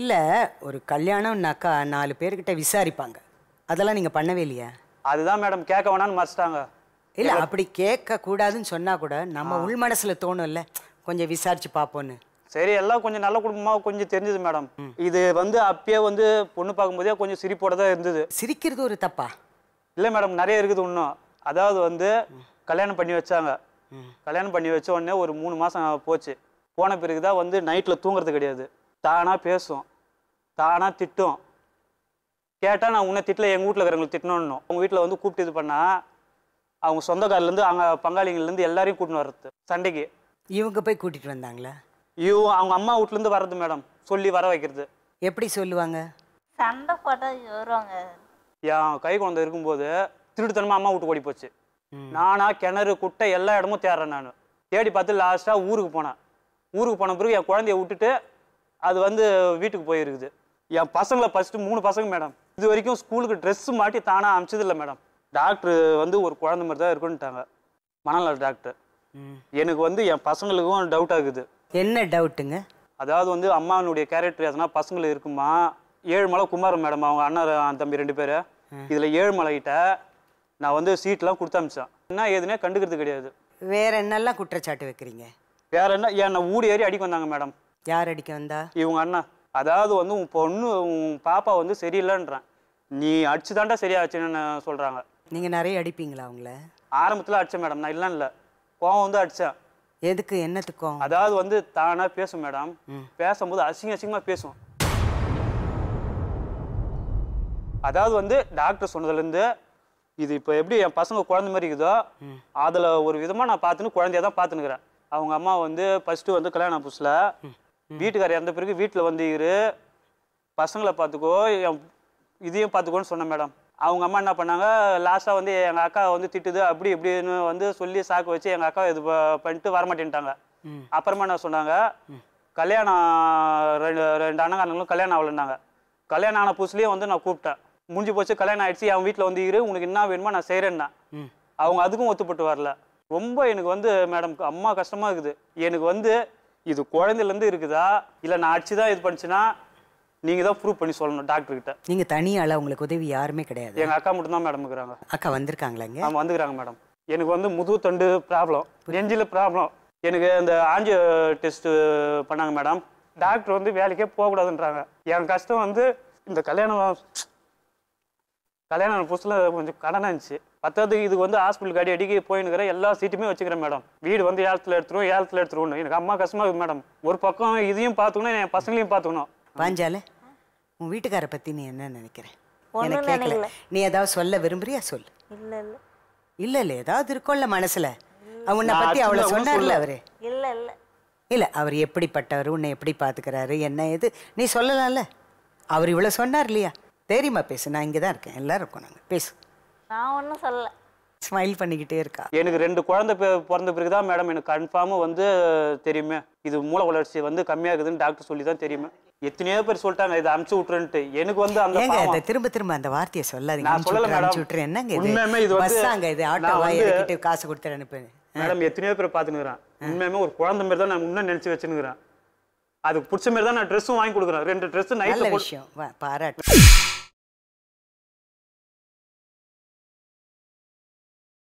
இல்லை ஒரு கல்யாணம்னாக்கா நாலு பேர்கிட்ட விசாரிப்பாங்க அதெல்லாம் நீங்கள் பண்ணவே இல்லையா அதுதான் மேடம் கேட்க வேணான்னு மறைச்சிட்டாங்க இல்லை அப்படி கேட்க கூடாதுன்னு சொன்னால் கூட நம்ம உள் மனசில் தோணும் இல்லை கொஞ்சம் விசாரிச்சு பார்ப்போன்னு சரி எல்லாம் கொஞ்சம் நல்ல குடும்பமாக கொஞ்சம் தெரிஞ்சது மேடம் இது வந்து அப்பயே வந்து பொண்ணு பார்க்கும்போதே கொஞ்சம் சிரிப்போட தான் இருந்தது சிரிக்கிறது ஒரு தப்பா இல்லை மேடம் நிறைய இருக்குது இன்னும் அதாவது வந்து கல்யாணம் பண்ணி வச்சாங்க கல்யாணம் பண்ணி வச்ச உடனே ஒரு மூணு மாதம் போச்சு போன பிறகு தான் வந்து நைட்டில் தூங்குறது கிடையாது தானாக பேசும் தானாக திட்டும் கேட்டால் நான் உன்னை திட்டல எங்கள் வீட்டில் இருக்கிறவங்களுக்கு திட்டணும்னு உங்கள் வீட்டில் வந்து கூப்பிட்டு இது பண்ணால் அவங்க சொந்தக்காரிலேருந்து அவங்க பங்காளிங்கள்லேருந்து எல்லாரையும் கூட்டின்னு வர்றது சண்டைக்கு இவங்க போய் கூட்டிகிட்டு வந்தாங்களா ஐயோ அவங்க அம்மா வீட்லேருந்து வர்றது மேடம் சொல்லி வர வைக்கிறது எப்படி சொல்லுவாங்க சண்டை போட்டால் என் கை குழந்தை இருக்கும்போது திருடுத்தனமாக அம்மா வீட்டு ஓடி போச்சு நானாக கிணறு குட்டை எல்லா இடமும் தேடுறேன் நான் தேடி பார்த்து லாஸ்ட்டாக ஊருக்கு போனேன் ஊருக்கு போன பிறகு என் குழந்தைய விட்டுட்டு அது வந்து வீட்டுக்கு போயிருக்குது என் பசங்களை ஃபஸ்ட்டு மூணு பசங்க மேடம் இது வரைக்கும் ஸ்கூலுக்கு ட்ரெஸ்ஸு மாட்டி தானாக அமிச்சதில்லை மேடம் டாக்டர் வந்து ஒரு குழந்த மாதிரி தான் இருக்குன்ட்டாங்க மனநல டாக்டர் எனக்கு வந்து என் பசங்களுக்கும் டவுட் ஆகுது என்ன டவுட்டுங்க அதாவது வந்து அம்மாவினுடைய கேரக்டர் எதனா பசங்களுக்கு இருக்குமா ஏழுமலை குமாரம் மேடம் அவங்க அண்ணன் தம்பி ரெண்டு பேர் இதில் ஏழுமலைகிட்ட நான் வந்து சீட்லாம் கொடுத்து அமிச்சேன் என்ன ஏதுனே கண்டுக்கிறது கிடையாது வேற என்னெல்லாம் குற்றச்சாட்டு வைக்கிறீங்க வேற என்ன ஏன் ஊடி ஏறி அடிக்க வந்தாங்க மேடம் யார் அடிக்க வந்தா இவங்க அண்ணா அதாவது வந்து உன் பொண்ணு உன் பாப்பா வந்து சரியில்லைன்றான் நீ அடிச்சு தாண்டா சரியாச்சுன்னு சொல்கிறாங்க நீங்கள் நிறைய அடிப்பீங்களா அவங்கள ஆரம்பத்தில் அடித்தேன் மேடம் நான் இல்லைன்னு இல்லை கோவம் வந்து அடித்தேன் எதுக்கு என்னத்துக்கும் அதாவது வந்து தானாக பேசும் மேடம் பேசும்போது அசிங்க அசிங்கமாக பேசும் அதாவது வந்து டாக்டர் சொன்னதுலேருந்து இது இப்போ எப்படி என் பசங்க குழந்தை மாதிரி இருக்குதோ அதில் ஒரு விதமாக நான் பார்த்துன்னு குழந்தைய தான் பார்த்துனுக்குறேன் அவங்க அம்மா வந்து ஃபஸ்ட்டு வந்து கல்யாணம் புதுசில் வீட்டுக்காரர் இறந்த பிறகு வீட்டில் வந்து இரு பசங்களை பார்த்துக்கோ என் இதையும் பார்த்துக்கோன்னு சொன்னேன் மேடம் அவங்க அம்மா என்ன பண்ணாங்க லாஸ்ட்டாக வந்து எங்கள் அக்கா வந்து திட்டுது அப்படி இப்படின்னு வந்து சொல்லி சாக்கு வச்சு எங்கள் அக்கா இது பண்ணிட்டு வரமாட்டேன்ட்டாங்க அப்புறமா என்ன சொன்னாங்க கல்யாணம் ரெண்டு ரெண்டு அண்ணங்காரங்களும் கல்யாணம் ஆகலைன்னாங்க கல்யாணம் ஆன புதுசுலேயும் வந்து நான் கூப்பிட்டேன் முடிஞ்சு போச்சு கல்யாணம் ஆயிடுச்சு அவன் வீட்டில் வந்து இரு உனக்கு என்ன வேணுமோ நான் செய்கிறேன்னா அவங்க அதுக்கும் ஒத்துப்பட்டு வரல ரொம்ப எனக்கு வந்து மேடம் அம்மா கஷ்டமாக இருக்குது எனக்கு வந்து இது குழந்தையிலேருந்து இருக்குதா இல்லை நான் அடிச்சு தான் இது பண்ணிச்சுன்னா நீங்கள் தான் ப்ரூவ் பண்ணி சொல்லணும் டாக்டர் கிட்ட நீங்கள் தனியால் உங்களுக்கு உதவி யாருமே கிடையாது எங்கள் அக்கா மட்டும் தான் மேடம் இருக்கிறாங்க அக்கா வந்திருக்காங்களா அவன் வந்துக்கிறாங்க மேடம் எனக்கு வந்து முதுகு தண்டு ப்ராப்ளம் நெஞ்சில் ப்ராப்ளம் எனக்கு அந்த ஆஞ்சிய டெஸ்ட்டு பண்ணாங்க மேடம் டாக்டர் வந்து வேலைக்கே போகக்கூடாதுன்றாங்க என் கஷ்டம் வந்து இந்த கல்யாணம் கல்யாணம் புதுசில் கொஞ்சம் கடனாக இருந்துச்சு பத்தாவது இதுக்கு வந்து ஹாஸ்பிட்டல் கடி அடிக்க போயினுக்கிறேன் எல்லா சீட்டுமே வச்சுக்கிறேன் மேடம் வீடு வந்து ஏழத்தில் எடுத்துருவோம் ஏழத்தில் எடுத்துருவோம் எனக்கு அம்மா கஷ்டமாக மேடம் ஒரு பக்கம் இதையும் பார்த்துக்கணும் என் பசங்களையும் பார்த்துக்கணும் வாஞ்சாலே உன் வீட்டுக்காரை பற்றி நீ என்ன நினைக்கிறேன் எனக்கு கேட்கல நீ ஏதாவது சொல்ல விரும்புறியா சொல் இல்லை இல்லை இல்லை இல்லை ஏதாவது இருக்கும்ல மனசில் உன்னை பற்றி அவ்வளோ சொன்னார்ல அவரு இல்லை இல்லை இல்லை அவர் எப்படிப்பட்டவர் உன்னை எப்படி பார்த்துக்கிறாரு என்ன இது நீ சொல்லலாம்ல அவர் இவ்வளோ சொன்னார் இல்லையா தெரியுமா பேசு நான் இங்கே தான் இருக்கேன் எல்லாரும் இருக்கோம் நாங்கள் பேசு நான் ஒன்றும் சொல்லல ஸ்மைல் பண்ணிக்கிட்டே இருக்கா எனக்கு ரெண்டு குழந்தை பிறந்த பிறகு தான் மேடம் எனக்கு கன்ஃபார்மாக வந்து தெரியுமே இது மூல வளர்ச்சி வந்து கம்மியாக இருக்குதுன்னு டாக்டர் சொல்லி தான் தெரியுமே எத்தனையோ பேர் சொல்லிட்டாங்க இதை அமுச்சு விட்டுருன்ட்டு எனக்கு வந்து அந்த ஏங்க திரும்ப திரும்ப அந்த வார்த்தையை சொல்லாதீங்க நான் சொல்லல மேடம் விட்டுறேன் என்னங்க உண்மையுமே இது வந்து இது காசு கொடுத்து அனுப்பு மேடம் எத்தனையோ பேர் பார்த்துனுக்குறேன் உண்மையுமே ஒரு குழந்தை மாதிரி தான் நான் இன்னும் நினச்சி வச்சுனுக்குறேன் அது பிடிச்ச மாதிரி தான் நான் ட்ரெஸ்ஸும் வாங்கி கொடுக்குறேன் ரெண்டு ட்ரெஸ்ஸும் நைட்டில் விஷயம் பாராட்டு